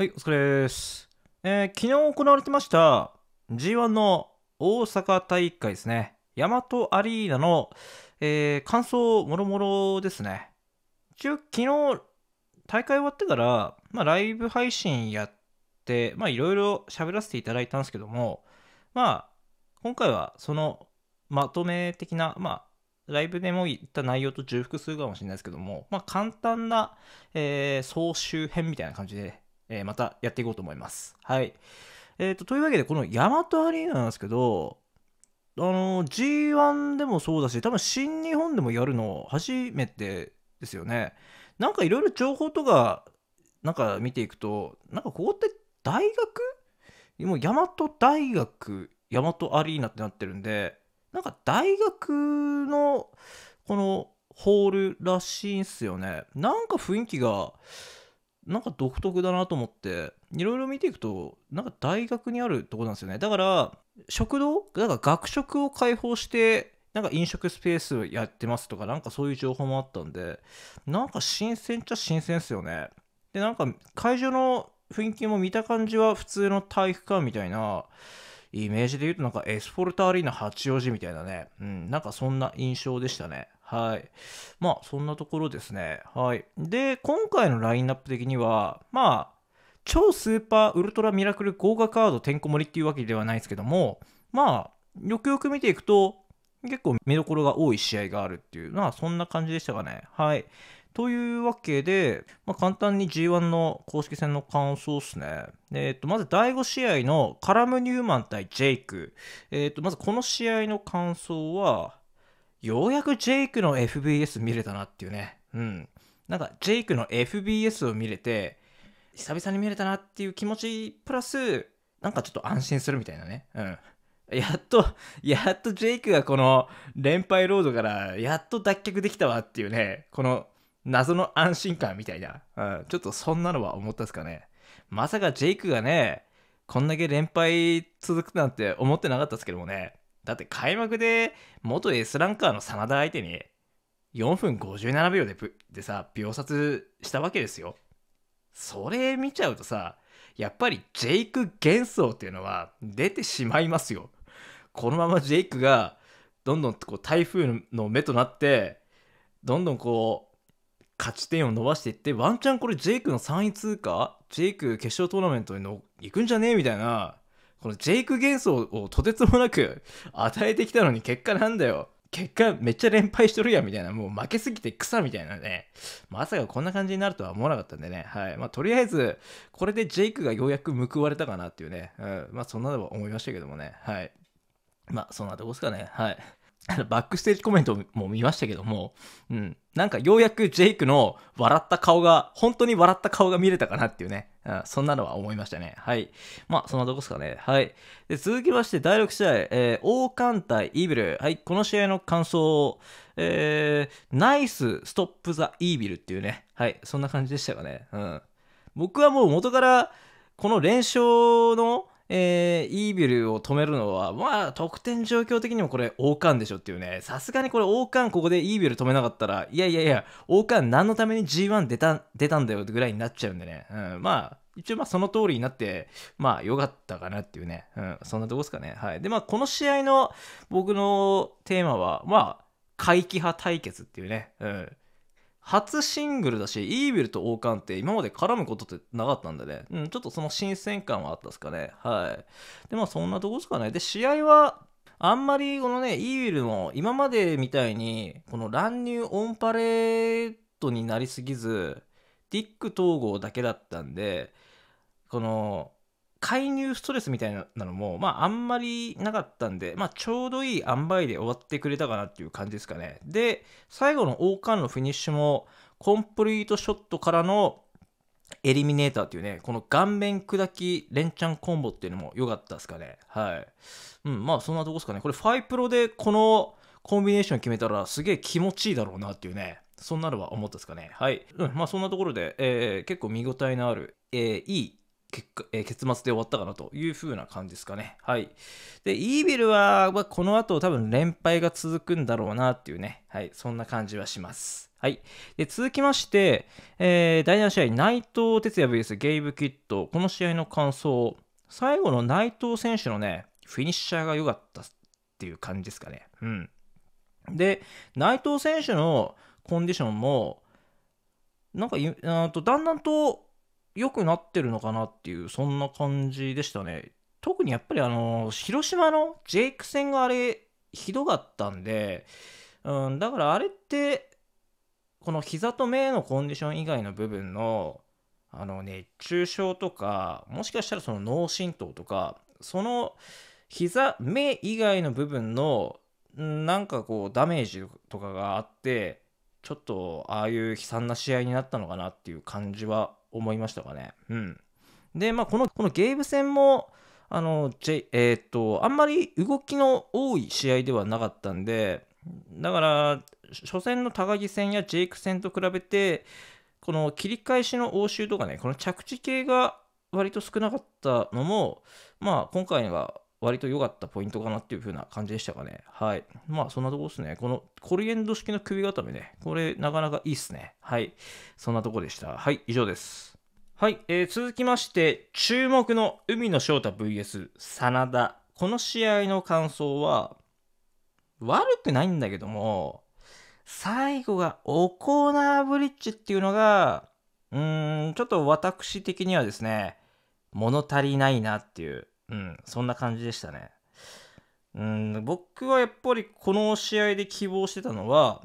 はい、お疲れです。えー、昨日行われてました G1 の大阪大会ですね。大和アリーナの、えー、感想もろもろですね。一応昨日大会終わってから、まあ、ライブ配信やって、まあいろいろ喋らせていただいたんですけども、まあ今回はそのまとめ的な、まあライブでも言った内容と重複するかもしれないですけども、まあ簡単な、えー、総集編みたいな感じでえー、またやっていこうと思います。はい。えっ、ー、と、というわけで、このヤマトアリーナなんですけど、あの、G1 でもそうだし、多分新日本でもやるの初めてですよね。なんかいろいろ情報とか、なんか見ていくと、なんかここって大学もう大和大学、大和アリーナってなってるんで、なんか大学のこのホールらしいんすよね。なんか雰囲気が、なんか独特だなと思っていろいろ見ていくとなんか大学にあるとこなんですよねだから食堂だから学食を開放してなんか飲食スペースやってますとかなんかそういう情報もあったんでなんか新鮮っちゃ新鮮っすよねでなんか会場の雰囲気も見た感じは普通の体育館みたいなイメージで言うとなんかエスフォルトアリーナ八王子みたいなねうんなんかそんな印象でしたねはい。まあ、そんなところですね。はい。で、今回のラインナップ的には、まあ、超スーパーウルトラミラクル豪華カードてんこ盛りっていうわけではないですけども、まあ、よくよく見ていくと、結構見どころが多い試合があるっていうのは、そんな感じでしたかね。はい。というわけで、まあ、簡単に G1 の公式戦の感想ですね。えっ、ー、と、まず第5試合のカラム・ニューマン対ジェイク。えっ、ー、と、まずこの試合の感想は、ようやくジェイクの FBS 見れたなっていうね。うん。なんか、ジェイクの FBS を見れて、久々に見れたなっていう気持ち、プラス、なんかちょっと安心するみたいなね。うん。やっと、やっとジェイクがこの連敗ロードからやっと脱却できたわっていうね、この謎の安心感みたいな、うん、ちょっとそんなのは思ったっすかね。まさかジェイクがね、こんだけ連敗続くなんて思ってなかったですけどもね、だって開幕で元 S ランカーの真田相手に4分57秒ででさ秒殺したわけですよ。それ見ちゃうとさやっぱりジェイク幻想っていうのは出てしまいますよ。このままジェイクがどんどんこう台風の目となってどんどんこう勝ち点を伸ばしていってワンチャンこれジェイクの3位通過ジェイク決勝トーナメントにの行くんじゃねえみたいなこのジェイク幻想をとてつもなく 与えてきたのに結果なんだよ。結果めっちゃ連敗しとるやんみたいな、もう負けすぎて草みたいなね。まさかこんな感じになるとは思わなかったんでね。はい。まあとりあえず、これでジェイクがようやく報われたかなっていうね。うん。まあそんなのも思いましたけどもね。はい。まあそんなとこですかね。はい。バックステージコメントも見ましたけども、うん。なんかようやくジェイクの笑った顔が、本当に笑った顔が見れたかなっていうね。うん、そんなのは思いましたね。はい。まあ、そんなとこですかね。はい。で、続きまして、第6試合、えー、王冠対イービル。はい。この試合の感想、えー、ナイスストップザイービルっていうね。はい。そんな感じでしたかね。うん。僕はもう元から、この連勝のえー、イービルを止めるのは、まあ、得点状況的にもこれ、王冠でしょっていうね。さすがにこれ、王冠ここでイービル止めなかったら、いやいやいや、王冠何のために G1 出た、出たんだよってぐらいになっちゃうんでね。うん、まあ、一応まあその通りになって、まあ良かったかなっていうね。うん、そんなとこですかね。はい。で、まあこの試合の僕のテーマは、まあ、怪奇派対決っていうね。うん。初シングルだし、イーィルと王冠って今まで絡むことってなかったんでね、うん、ちょっとその新鮮感はあったですかね。はい。で、まあそんなとこですかね。で、試合は、あんまりこのね、イーィルも今までみたいに、この乱入オンパレードになりすぎず、ディック統合だけだったんで、この介入ストレスみたいなのも、まあ、あんまりなかったんで、まあ、ちょうどいい塩梅で終わってくれたかなっていう感じですかね。で、最後の王冠のフィニッシュも、コンプリートショットからのエリミネーターっていうね、この顔面砕き連チャンコンボっていうのも良かったですかね。はい。うん、まあそんなとこですかね。これファイプロでこのコンビネーション決めたらすげえ気持ちいいだろうなっていうね、そんなのは思ったですかね。はい。うん、まあそんなところで、えー、結構見応えのある、えー、いい結果えー、結末で終わったかなというふうな感じですかね。はい。で、イービルは、まあ、この後多分連敗が続くんだろうなっていうね、はい、そんな感じはします。はい。で、続きまして、えー、第7試合、内藤哲也 VS ゲイブ・キッド、この試合の感想、最後の内藤選手のね、フィニッシャーが良かったっていう感じですかね。うん。で、内藤選手のコンディションも、なんか、とだんだんと良くなってるのかなっていう、そんな感じでしたね。特にやっぱりあの、広島のジェイク戦があれ、ひどかったんで、うん、だからあれって、この膝と目のコンディション以外の部分の、あの熱、中症とか、もしかしたらその脳震盪とか、その膝、目以外の部分の、なんかこう、ダメージとかがあって、ちょっとああいう悲惨な試合になったのかなっていう感じは思いましたかね。うん。で、まあ、この、このゲーム戦も、あの、えー、っと、あんまり動きの多い試合ではなかったんで、だから、初戦の高木戦やジェイク戦と比べて、この切り返しの応酬とかね、この着地系が割と少なかったのも、まあ、今回は割と良かったポイントかなっていう風な感じでしたかね。はい。まあ、そんなとこですね。このコリエンド式の首固めね、これなかなかいいっすね。はい。そんなとこでした。はい、以上です。はい、えー、続きまして、注目の海野翔太 VS 真田。この試合の感想は、悪くないんだけども、最後がオコーナーブリッジっていうのが、うーん、ちょっと私的にはですね、物足りないなっていううん、そんな感じでしたね。うん、僕はやっぱりこの試合で希望してたのは、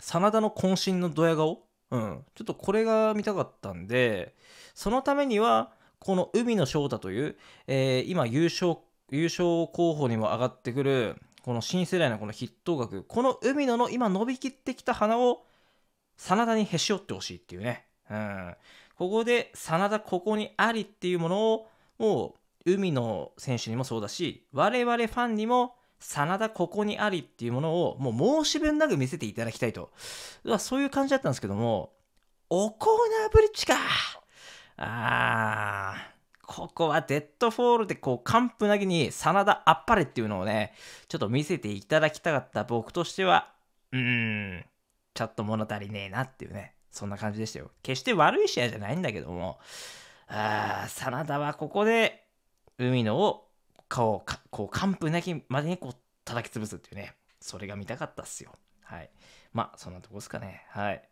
真田の渾身のドヤ顔、うん、ちょっとこれが見たかったんで、そのためには、この海野翔太という、えー、今優勝、優勝候補にも上がってくる、この新世代のこの筆頭額、この海野の今伸びきってきた花を、真田にへし折ってほしいっていうね。うん。ここで、真田ここにありっていうものを、もう、海の選手にもそうだし我々ファンにも真田ここにありっていうものをもう申し分なく見せていただきたいとそういう感じだったんですけどもおコーナーブリッジかあーここはデッドフォールでこう完膚なぎに真田あっぱれっていうのをねちょっと見せていただきたかった僕としてはうーんちょっと物足りねえなっていうねそんな感じでしたよ決して悪い試合じゃないんだけどもあー真田はここで海野を顔をこう完膚なきまでにこう叩き潰すっていうねそれが見たかったっすよはいまあそんなとこですかねはい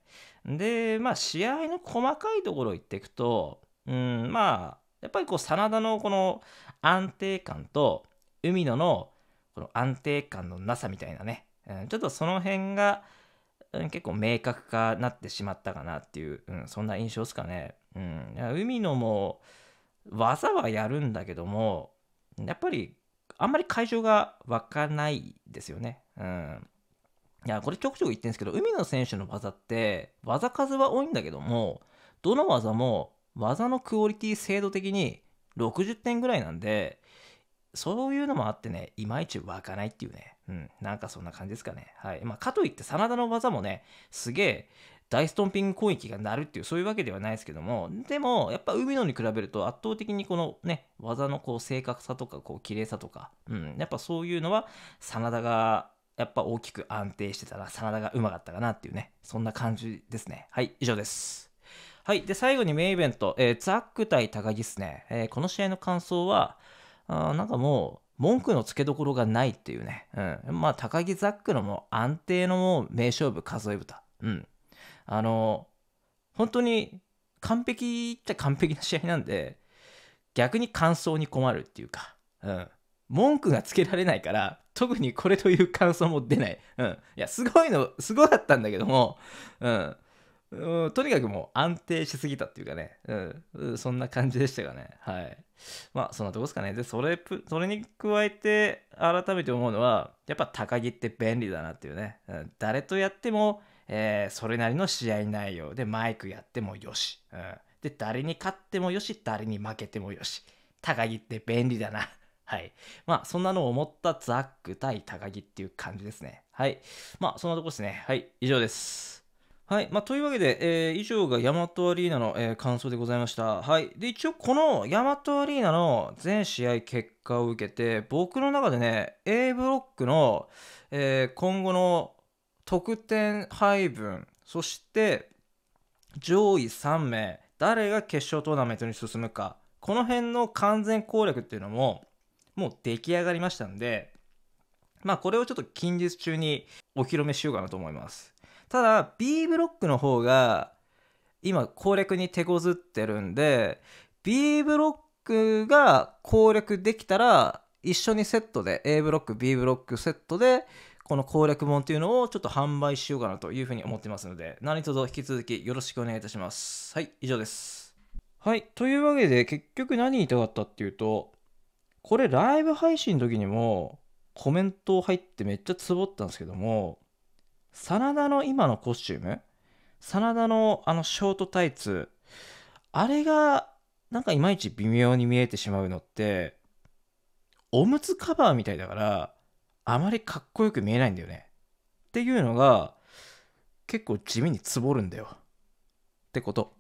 でまあ試合の細かいところを言っていくとうんまあやっぱりこう真田のこの安定感と海野のこの安定感のなさみたいなね、うん、ちょっとその辺が、うん、結構明確化なってしまったかなっていう、うん、そんな印象ですかね。うん、海野も技はやるんだけどもやっぱりあんまり会場が湧かないですよね。うん、いやこれちょくちょく言ってるんですけど海野選手の技って技数は多いんだけどもどの技も技のクオリティ精度的に60点ぐらいなんでそういうのもあってねいまいち湧かないっていうね、うん、なんかそんな感じですかね。はいまあ、かといって真田の技もねすげえ大ストンピング攻撃が鳴るっていうそういうわけではないですけどもでもやっぱ海野に比べると圧倒的にこのね技のこう正確さとかこう綺麗さとか、うん、やっぱそういうのは真田がやっぱ大きく安定してたら真田がうまかったかなっていうねそんな感じですねはい以上ですはいで最後にメインイベント、えー、ザック対高木ですね、えー、この試合の感想はあなんかもう文句のつけどころがないっていうね、うん、まあ高木ザックのもう安定のもう名勝負数え歌うんあの、本当に完璧って完璧な試合なんで、逆に感想に困るっていうか、うん。文句がつけられないから、特にこれという感想も出ない。うん。いや、すごいの、すごかったんだけども、うん。うん、とにかくもう安定しすぎたっていうかね、うん、そんな感じでしたがね。はい。まあ、そんなとこですかね。で、それ、それに加えて、改めて思うのは、やっぱ高木って便利だなっていうね。うん、誰とやっても、えー、それなりの試合内容でマイクやってもよし、うん、で誰に勝ってもよし誰に負けてもよし高木って便利だな はいまあそんなのを思ったザック対高木っていう感じですねはいまあそんなとこですねはい以上ですはいまあ、というわけで、えー、以上がヤマトアリーナの、えー、感想でございました。はい、で一応、このヤマトアリーナの全試合結果を受けて、僕の中でね、A ブロックの、えー、今後の得点配分そして上位3名誰が決勝トーナメントに進むかこの辺の完全攻略っていうのももう出来上がりましたんでまあこれをちょっと近日中にお披露目しようかなと思いますただ B ブロックの方が今攻略に手こずってるんで B ブロックが攻略できたら一緒にセットで A ブロック B ブロックセットでこの攻略本というのをちょっと販売しようかなというふうに思ってますので、何卒引き続きよろしくお願いいたします。はい、以上です。はい、というわけで結局何言いたかったっていうと、これライブ配信の時にもコメント入ってめっちゃツボったんですけども、真田の今のコスチューム真田のあのショートタイツ、あれがなんかいまいち微妙に見えてしまうのって、おむつカバーみたいだから、あまりかっこよく見えないんだよね。っていうのが、結構地味につぼるんだよ。ってこと。